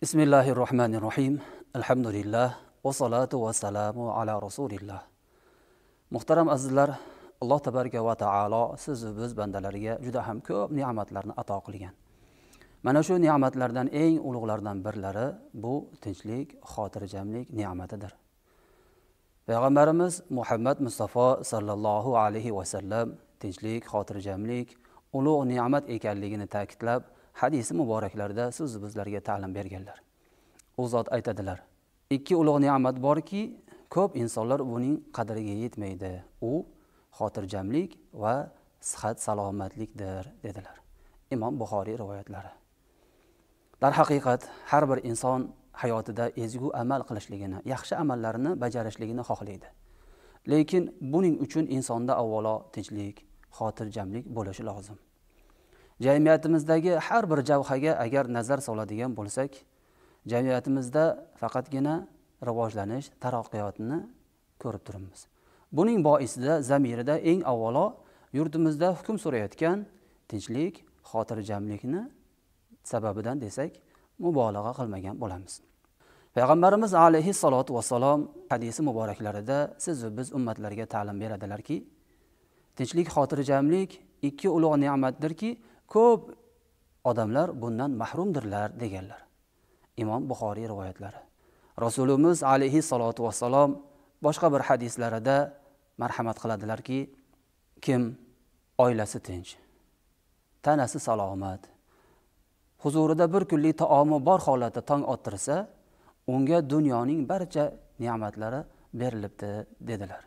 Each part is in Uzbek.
bismillahi rohmanir rohim alhamdulillah vasalatu vassalamu ala rasulillah muhtaram azizlar alloh tabaraka va taolo sizu biz bandalariga juda ham ko'p ne'matlarni ato qilgan mana shu ne'matlardan eng ulug'laridan birlari bu tinchlik xotirjamlik ne'matidir payg'ambarimiz muhammad mustafa sollallohu alayhi vasallam tinchlik xotirjamlik ulug' ne'mat ekanligini ta'kidlab hadisi muboraklarda siz bizlarga ta'lim berganlar u zot aytadilar ikki ulug' ne'mat borki ko'p insonlar buning qadriga yetmaydi u xotirjamlik va sihat salomatlikdir dedilar imom buxoriy rivoyatlari darhaqiqat har bir inson hayotida ezgu amal qilishligini yaxshi amallarni bajarishligini xohlaydi lekin buning uchun insonda avvalo tinchlik xotirjamlik bo'lishi lozim jamiyatimizdagi har bir javhaga agar nazar soladigan bo'lsak jamiyatimizda faqatgina rivojlanish taraqqiyotni ko'rib turibmiz buning boisida zamirida eng avvalo yurtimizda hukm surayotgan tinchlik xotirjamlikni sababidan desak mubolag'a qilmagan bo'lamiz payg'ambarimiz alayhissalotu vassalom hadisi muboraklarida sizu biz ummatlarga ta'lim beradilarki tinchlik xotirjamlik ikki ulug' ne'matdirki ko'p odamlar bundan mahrumdirlar deganlar imom buxoriy rivoyatlari rasulimiz alayhi salotu vassalom boshqa bir hadislarida marhamat qiladilarki kim oilasi tinch tanasi salomat huzurida bir kunlik taomi bor holatda tong ottirsa unga dunyoning barcha ne'matlari berilibdi dedilar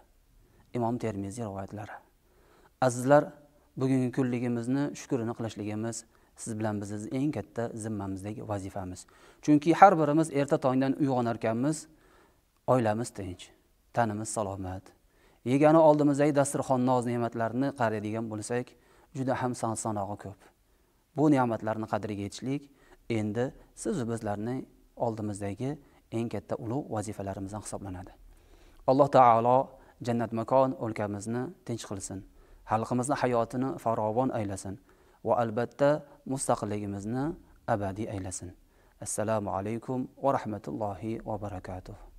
imom termiziy rivoyatlari azizlar bugungi kunligimizni shukurini qilishligimiz siz bilan bizni eng katta zimmamizdagi vazifamiz chunki har birimiz erta tongdan uyg'onar ekanmiz oilamiz tinch tanimiz salomat yegani oldimizdagi dasturxon noz ne'matlarni qaraydigan bo'lsak juda ham son sanog'i ko'p bu ne'matlarni qadriga yetishlik endi sizu bizlarni oldimizdagi eng katta ulug' vazifalarimizdan hisoblanadi alloh taolo jannat makon o'lkamizni tinch qilsin xalqimizni hayotini farovon aylasin va albatta mustaqilligimizni abadiy aylasin assalomu alaykum va rahmatullohi va barakatuh